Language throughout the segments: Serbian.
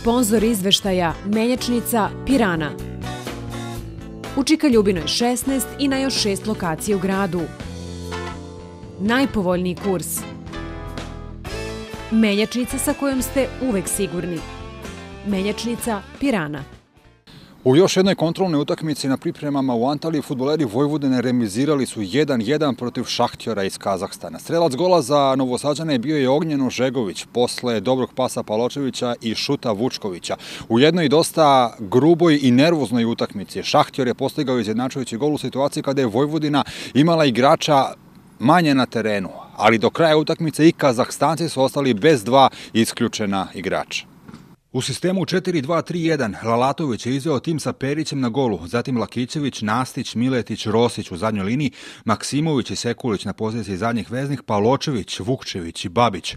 Sponzor izveštaja Menjačnica Pirana. U Čika Ljubinoj 16 i na još šest lokacije u gradu. Najpovoljniji kurs. Menjačnica sa kojom ste uvek sigurni. Menjačnica Pirana. U još jednoj kontrolnoj utakmici na pripremama u Antaliji futboleri Vojvodine remizirali su 1-1 protiv Šahtjora iz Kazahstana. Strelac gola za Novosađane bio je Ognjeno Žegović posle dobrog pasa Paločevića i šuta Vučkovića. U jednoj dosta gruboj i nervoznoj utakmici Šahtjor je postigao izjednačujući gol u situaciji kada je Vojvodina imala igrača manje na terenu, ali do kraja utakmice i Kazahstanci su ostali bez dva isključena igrača. U sistemu 4-2-3-1 Lalatović je izveo tim sa Perićem na golu, zatim Lakićević, Nastić, Miletić, Rosić u zadnjoj liniji, Maksimović i Sekulić na poziciji zadnjih veznih, Paločević, Vukčević i Babić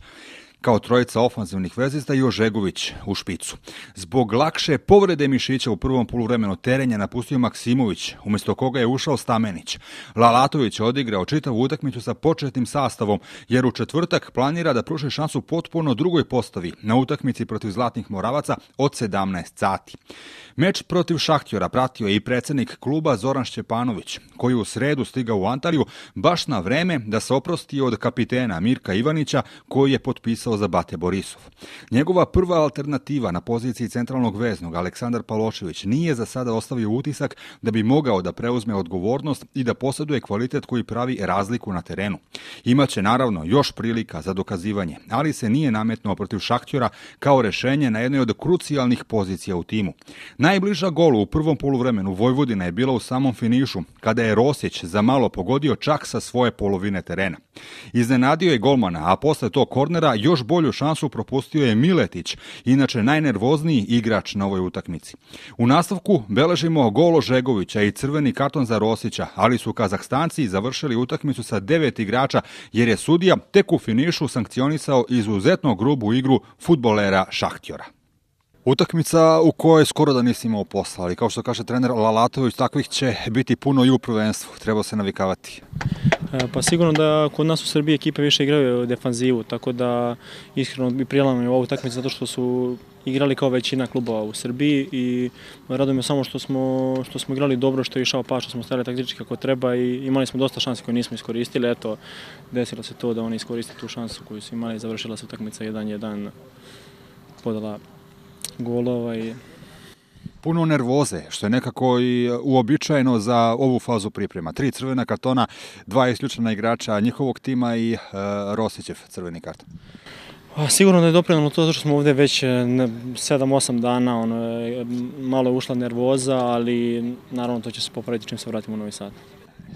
kao trojica ofanzivnih vezista i Ožegović u špicu. Zbog lakše povrede mišića u prvom poluvremenu terenja napustio Maksimović, umesto koga je ušao Stamenić. Lalatović je odigrao čitavu utakmicu sa početnim sastavom, jer u četvrtak planira da pruži šansu potpuno drugoj postavi na utakmici protiv Zlatnih Moravaca od 17 sati. Meč protiv Šahtjora pratio je i predsednik kluba Zoran Šćepanović, koji u sredu stigao u Antaliju baš na vreme da se oprosti od kapitena Mirka Ivanića, koji je potpisao glasao za Bate Borisov. Njegova prva alternativa na poziciji centralnog veznog Aleksandar Palošević nije za sada ostavio utisak da bi mogao da preuzme odgovornost i da posaduje kvalitet koji pravi razliku na terenu. Imaće naravno još prilika za dokazivanje, ali se nije nametnuo protiv Šaktjora kao rešenje na jednoj od krucijalnih pozicija u timu. Najbliža golu u prvom poluvremenu Vojvodina je bila u samom finišu, kada je Rosić za malo pogodio čak sa svoje polovine terena. Iznenadio je golmana, a posle tog kornera još bolju šansu propustio je Miletić, inače najnervozniji igrač na ovoj utakmici. U nastavku beležimo golo Žegovića i crveni karton za Rosića, ali su Kazahstanci završili utakmicu sa devet igrača jer je sudija tek u finišu sankcionisao izuzetno grubu igru futbolera Šahtjora. Utakmica u kojoj skoro da nisi imao posla, ali kao što kaže trener Lalatović, takvih će biti puno i u prvenstvu, treba se navikavati. E, pa sigurno da kod nas u Srbiji ekipe više igraju defanzivu, tako da iskreno bi prijelano ovu utakmicu zato što su igrali kao većina klubova u Srbiji i radujem me samo što smo, što smo igrali dobro, što je išao pa, što smo stavili taktički kako treba i imali smo dosta šansi koje nismo iskoristili. Eto, desilo se to da oni iskoristili tu šansu koju su imali i završila se utakmica 1-1 podala golova i puno nervoze, što je nekako i e, uobičajeno za ovu fazu priprema. Tri crvena kartona, dva isključena igrača njihovog tima i e, Rosićev crveni karton. A, sigurno da je doprinalo to što smo ovde već 7-8 e, dana, ono, e, malo je ušla nervoza, ali naravno to će se popraviti čim se vratimo u Novi Sad.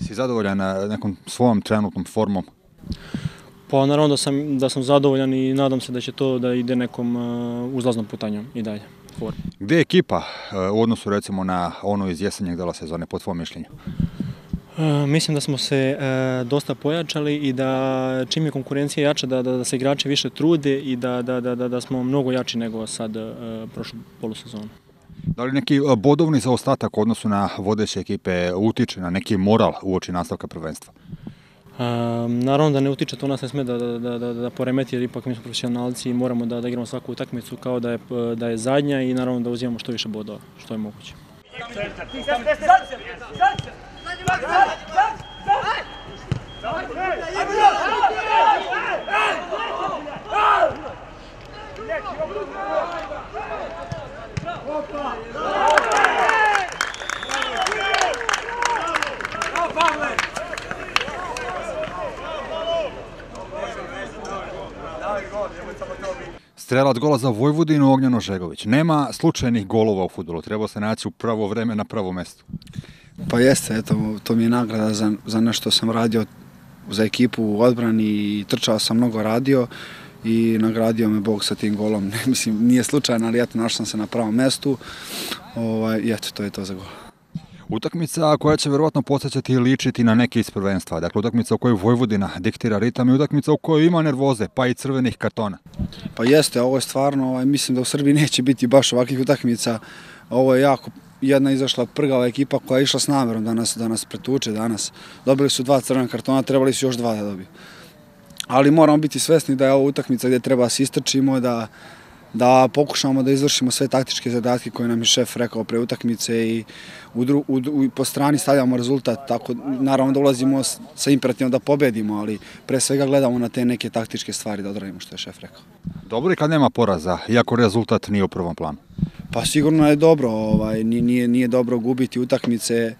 Si zadovoljan nekom svojom trenutnom formom? Pa naravno da sam, da sam zadovoljan i nadam se da će to da ide nekom uh, uzlaznom putanjom i dalje. Gde je ekipa uh, u odnosu recimo na ono iz jesenjeg dela sezone po tvojom mišljenju? Uh, mislim da smo se dosta pojačali i da čim je konkurencija jača, da, da, da se igrači više trude i da, da, da, da, da smo mnogo jači nego sad prošlu polusezonu. Da li neki bodovni zaostatak u odnosu na vodeće ekipe utiče na neki moral u oči nastavka prvenstva? Um, naravno da ne utiče, to nas ne sme da, da, da, da poremeti, jer ipak mi smo profesionalci i moramo da, da igramo svaku utakmicu kao da je, da je zadnja i naravno da uzimamo što više bodova, što je moguće. Centar! Centar! Centar! Centar! strelac gola za Vojvodinu Ognjano Žegović. Nema slučajnih golova u futbolu, trebao se naći u pravo vreme na pravo mesto. Pa jeste, eto, to mi je nagrada za, za nešto sam radio za ekipu u odbrani i trčao sam mnogo radio i nagradio me Bog sa tim golom. Mislim, nije slučajno, ali eto, našao sam se na pravom mestu. Ovaj, eto, to je to za gol. Utakmica koja će verovatno podsjećati i ličiti na neke iz prvenstva. Dakle, utakmica u kojoj Vojvodina diktira ritam i utakmica u kojoj ima nervoze, pa i crvenih kartona. Pa jeste, ovo je stvarno, ovaj, mislim da u Srbiji neće biti baš ovakvih utakmica. Ovo je jako jedna izašla prgava ekipa koja je išla s namerom da nas, da nas pretuče danas. Dobili su dva crvena kartona, trebali su još dva da dobiju. Ali moramo biti svesni da je ovo utakmica gdje treba se istrčimo, da da pokušamo da izvršimo sve taktičke zadatke koje nam je šef rekao pre utakmice i u u, po strani stavljamo rezultat, tako naravno da ulazimo sa imperativom da pobedimo, ali pre svega gledamo na te neke taktičke stvari da odradimo što je šef rekao. Dobro je kad nema poraza, iako rezultat nije u prvom planu. Pa sigurno je dobro, ovaj, nije, nije dobro gubiti utakmice,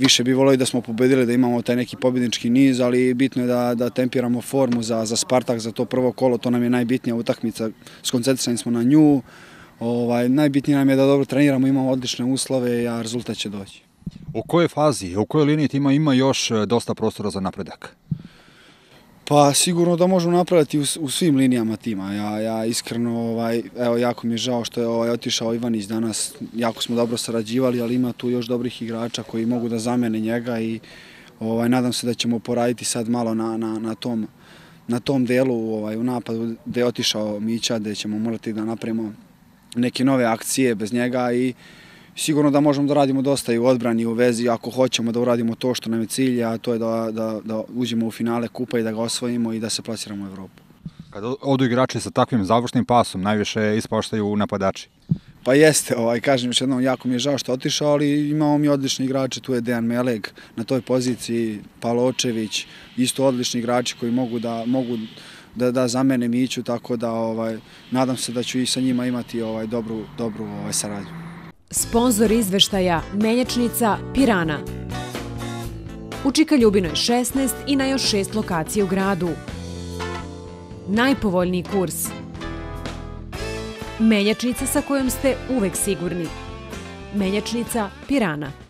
više bi volio da smo pobedili, da imamo taj neki pobednički niz, ali bitno je da, da tempiramo formu za, za Spartak, za to prvo kolo, to nam je najbitnija utakmica, skoncentrisani smo na nju, ovaj, najbitnije nam je da dobro treniramo, imamo odlične uslove, a rezultat će doći. U kojoj fazi, u kojoj liniji tima ima još eh, dosta prostora za napredak? Pa sigurno da možemo napraviti u, u svim linijama tima. Ja, ja iskreno, ovaj, evo, jako mi je žao što je ovaj, otišao Ivanić danas. Jako smo dobro sarađivali, ali ima tu još dobrih igrača koji mogu da zamene njega i ovaj, nadam se da ćemo poraditi sad malo na, na, na tom na tom delu ovaj, u napadu gde je otišao Mića, gde ćemo morati da napravimo neke nove akcije bez njega i sigurno da možemo da radimo dosta i u odbrani i u vezi ako hoćemo da uradimo to što nam je cilj, a to je da, da, da uđemo u finale kupa i da ga osvojimo i da se plasiramo u Evropu. Kada odu igrači sa takvim završnim pasom, najviše ispoštaju napadači. Pa jeste, ovaj, kažem još jednom, jako mi je žao što otišao, ali imamo mi odlični igrači, tu je Dejan Meleg na toj poziciji, Paločević, isto odlični igrači koji mogu da, mogu da, da zamene Miću, tako da ovaj, nadam se da ću i sa njima imati ovaj, dobru, dobru ovaj, saradnju. Sponzor izveštaja Menjačnica Pirana. U Čika Ljubinoj 16 i na još 6 lokacije u gradu. Najpovoljniji kurs. Menjačnica sa kojom ste uvek sigurni. Menjačnica Pirana.